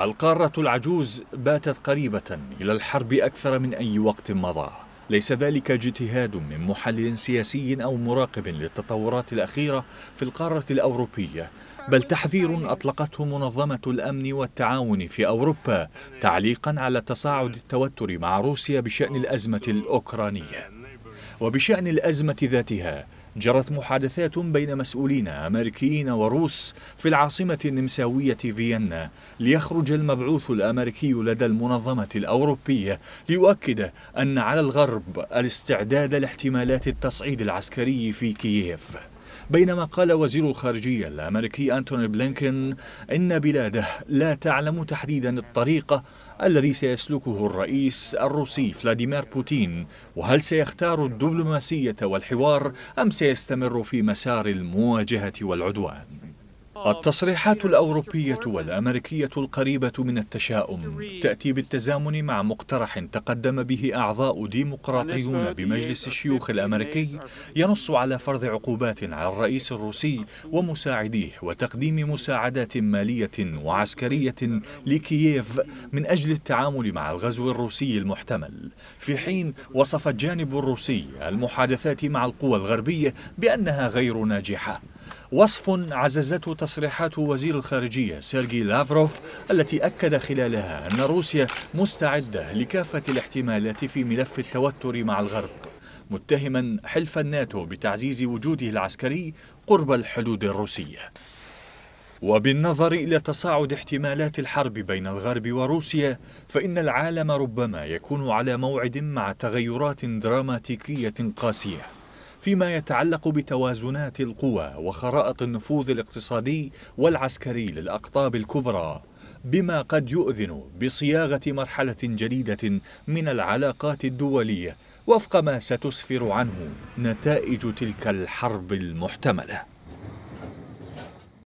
القارة العجوز باتت قريبة إلى الحرب أكثر من أي وقت مضى ليس ذلك اجتهاد من محلل سياسي أو مراقب للتطورات الأخيرة في القارة الأوروبية بل تحذير أطلقته منظمة الأمن والتعاون في أوروبا تعليقا على تصاعد التوتر مع روسيا بشأن الأزمة الأوكرانية وبشأن الأزمة ذاتها جرت محادثات بين مسؤولين أمريكيين وروس في العاصمة النمساوية فيينا ليخرج المبعوث الأمريكي لدى المنظمة الأوروبية ليؤكد أن على الغرب الاستعداد لاحتمالات التصعيد العسكري في كييف بينما قال وزير الخارجية الأمريكي أنتوني بلينكن إن بلاده لا تعلم تحديدا الطريقة الذي سيسلكه الرئيس الروسي فلاديمير بوتين وهل سيختار الدبلوماسية والحوار أم سيستمر في مسار المواجهة والعدوان التصريحات الأوروبية والأمريكية القريبة من التشاؤم تأتي بالتزامن مع مقترح تقدم به أعضاء ديمقراطيون بمجلس الشيوخ الأمريكي ينص على فرض عقوبات على الرئيس الروسي ومساعديه وتقديم مساعدات مالية وعسكرية لكييف من أجل التعامل مع الغزو الروسي المحتمل في حين وصف الجانب الروسي المحادثات مع القوى الغربية بأنها غير ناجحة وصف عززته تصريحات وزير الخارجية سيرجي لافروف التي أكد خلالها أن روسيا مستعدة لكافة الاحتمالات في ملف التوتر مع الغرب متهما حلف الناتو بتعزيز وجوده العسكري قرب الحدود الروسية وبالنظر إلى تصاعد احتمالات الحرب بين الغرب وروسيا فإن العالم ربما يكون على موعد مع تغيرات دراماتيكية قاسية فيما يتعلق بتوازنات القوى وخرائط النفوذ الاقتصادي والعسكري للأقطاب الكبرى بما قد يؤذن بصياغة مرحلة جديدة من العلاقات الدولية وفق ما ستسفر عنه نتائج تلك الحرب المحتمله